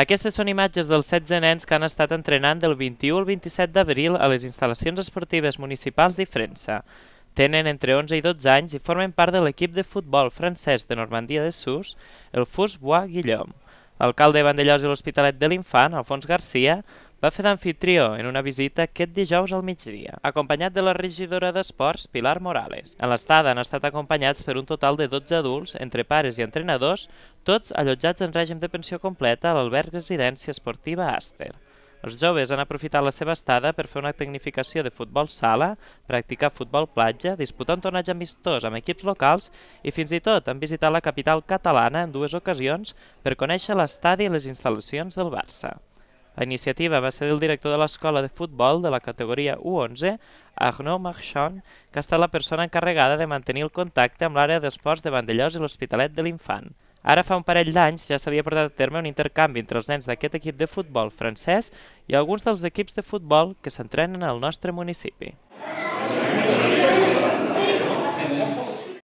Aquestes són imatges dels 16 nens que han estat entrenant del 21 al 27 d'abril a les instal·lacions esportives municipals d'Ifrensa. Tenen entre 11 i 12 anys i formen part de l'equip de futbol francès de Normandia de Sus, el Fus Bois Guillaume. L'alcalde Vandellós i l'Hospitalet de l'Infant, Alfons Garcia, va fer d'anfitrió en una visita aquest dijous al migdia, acompanyat de la regidora d'Esports, Pilar Morales. En l'estada han estat acompanyats per un total de 12 adults, entre pares i entrenadors, tots allotjats en règim de pensió completa a l'alberg residència esportiva Aster. Els joves han aprofitat la seva estada per fer una tecnificació de futbol sala, practicar futbol platja, disputar un tornatge amistós amb equips locals i fins i tot han visitat la capital catalana en dues ocasions per conèixer l'estadi i les instal·lacions del Barça. La iniciativa va ser del director de l'escola de futbol de la categoria U11, Arnaud Marchand, que ha estat la persona encarregada de mantenir el contacte amb l'àrea d'esports de Vandellós i l'Hospitalet de l'Infant. Ara fa un parell d'anys ja s'havia portat a terme un intercanvi entre els nens d'aquest equip de futbol francès i alguns dels equips de futbol que s'entrenen al nostre municipi.